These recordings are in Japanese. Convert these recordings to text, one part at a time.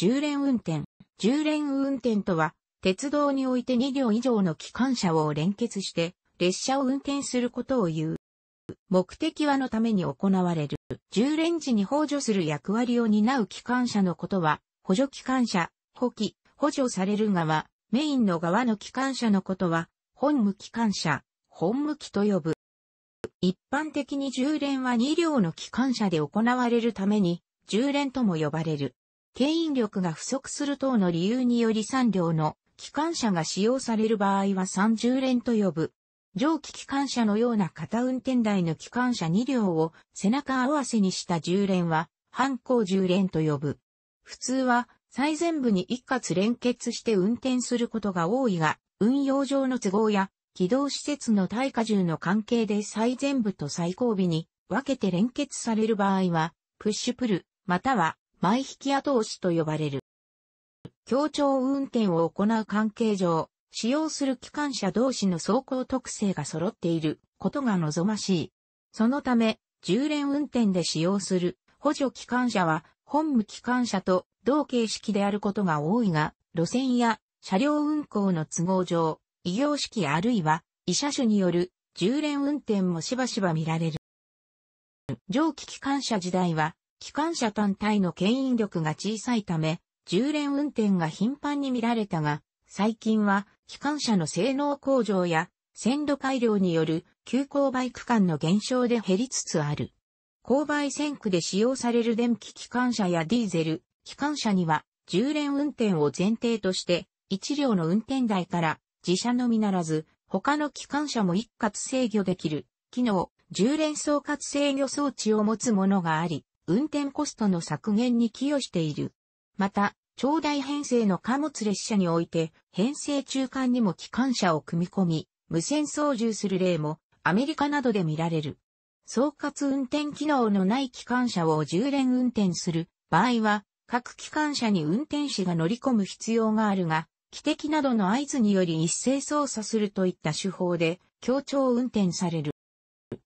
重連運転。重連運転とは、鉄道において2両以上の機関車を連結して、列車を運転することを言う。目的はのために行われる。重連時に補助する役割を担う機関車のことは、補助機関車、補機、補助される側、メインの側の機関車のことは、本無機関車、本無機と呼ぶ。一般的に重連は2両の機関車で行われるために、重連とも呼ばれる。牽引力が不足する等の理由により3両の機関車が使用される場合は30連と呼ぶ。蒸気機関車のような片運転台の機関車2両を背中合わせにした10連は、反抗10連と呼ぶ。普通は、最前部に一括連結して運転することが多いが、運用上の都合や、軌道施設の耐荷重の関係で最前部と最後尾に分けて連結される場合は、プッシュプル、または前引き後押しと呼ばれる。協調運転を行う関係上、使用する機関車同士の走行特性が揃っていることが望ましい。そのため、重連運転で使用する補助機関車は本無機関車と同形式であることが多いが、路線や車両運行の都合上、異業式あるいは異車種による重連運転もしばしば見られる。蒸気機関車時代は機関車単体の牽引力が小さいため、重連運転が頻繁に見られたが、最近は機関車の性能向上や線路改良による急勾配区間の減少で減りつつある。勾配線区で使用される電気機関車やディーゼル、機関車には重連運転を前提として、一両の運転台から自社のみならず、他の機関車も一括制御できる、機能、重連総括制御装置を持つものがあり、運転コストの削減に寄与している。また、長大編成の貨物列車において、編成中間にも機関車を組み込み、無線操縦する例もアメリカなどで見られる。総括運転機能のない機関車を10連運転する場合は、各機関車に運転士が乗り込む必要があるが、汽笛などの合図により一斉操作するといった手法で、協調運転される。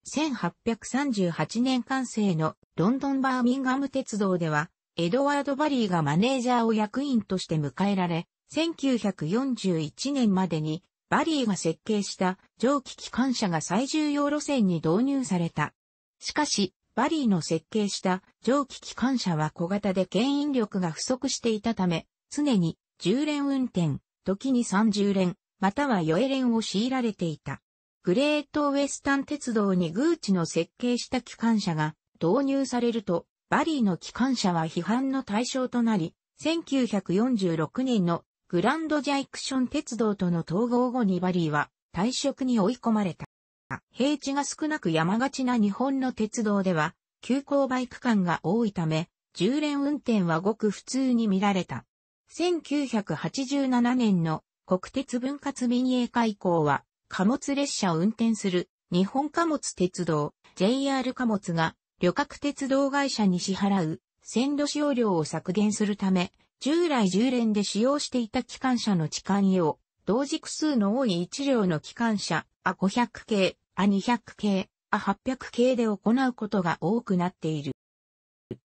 1838年完成のロンドンバーミンガム鉄道では、エドワード・バリーがマネージャーを役員として迎えられ、1941年までにバリーが設計した蒸気機関車が最重要路線に導入された。しかし、バリーの設計した蒸気機関車は小型で牽引力が不足していたため、常に10連運転、時に30連、または4連を強いられていた。グレートウェスタン鉄道にグーチの設計した機関車が導入されると、バリーの機関車は批判の対象となり、1946年のグランドジャイクション鉄道との統合後にバリーは退職に追い込まれた。平地が少なく山がちな日本の鉄道では、急行バイク間が多いため、重連運転はごく普通に見られた。1987年の国鉄分割民営化以降は、貨物列車を運転する日本貨物鉄道 JR 貨物が旅客鉄道会社に支払う線路使用料を削減するため、従来10連で使用していた機関車の置換を同軸数の多い1両の機関車、A500 系、A200 系、A800 系で行うことが多くなっている。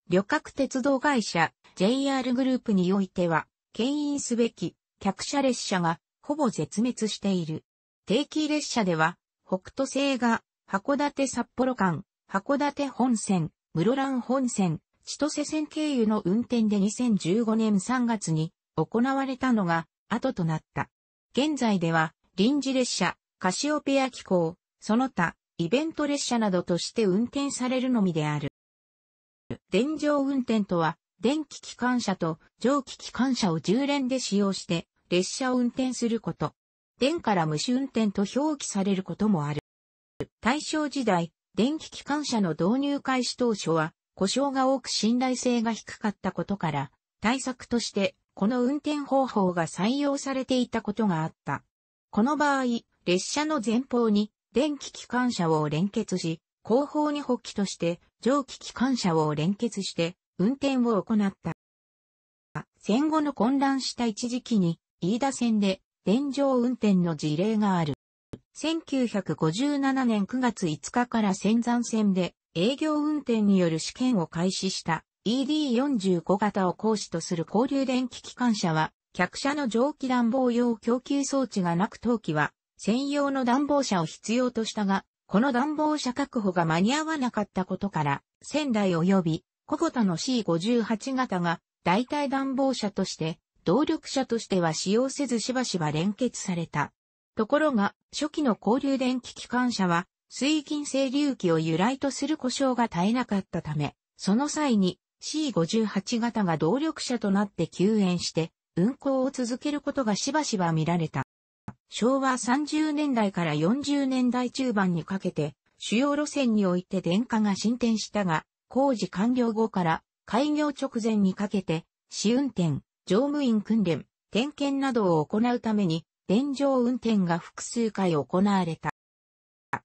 旅客鉄道会社 JR グループにおいては、牽引すべき客車列車がほぼ絶滅している。定期列車では、北斗星が、函館札幌間、函館本線、室蘭本線、千歳線経由の運転で2015年3月に行われたのが後となった。現在では臨時列車、カシオペア機構、その他、イベント列車などとして運転されるのみである。電乗運転とは、電気機関車と蒸気機関車を10連で使用して列車を運転すること。電から無視運転と表記されることもある。大正時代、電気機関車の導入開始当初は、故障が多く信頼性が低かったことから、対策として、この運転方法が採用されていたことがあった。この場合、列車の前方に電気機関車を連結し、後方に補機として蒸気機関車を連結して運転を行った。戦後の混乱した一時期に、飯田線で電乗運転の事例がある。1957年9月5日から仙山線で営業運転による試験を開始した ED45 型を講師とする交流電気機関車は、客車の蒸気暖房用供給装置がなく当機は、専用の暖房車を必要としたが、この暖房車確保が間に合わなかったことから、仙台及び、小ごの C58 型が代替暖房車として動力車としては使用せずしばしば連結された。ところが、初期の交流電気機関車は、水銀整流器を由来とする故障が絶えなかったため、その際に C58 型が動力車となって休園して、運行を続けることがしばしば見られた。昭和30年代から40年代中盤にかけて、主要路線において電化が進展したが、工事完了後から開業直前にかけて、試運転、乗務員訓練、点検などを行うために、電乗運転が複数回行われた。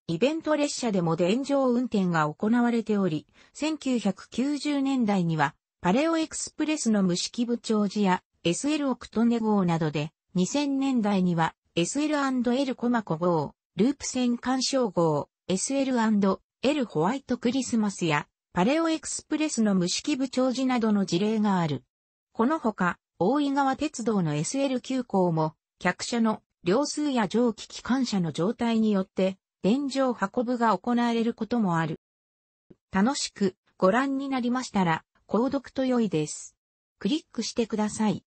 イベント列車でも電乗運転が行われており、1990年代には、パレオエクスプレスの無式部長時や SL オクトネ号などで、2000年代には SL&L コマコ号、ループ線干渉号、SL&L ホワイトクリスマスや、パレオエクスプレスの無式部長時などの事例がある。このほか、大井川鉄道の SL 急行も、客車の両数や蒸気機関車の状態によって、電乗運ぶが行われることもある。楽しくご覧になりましたら、購読と良いです。クリックしてください。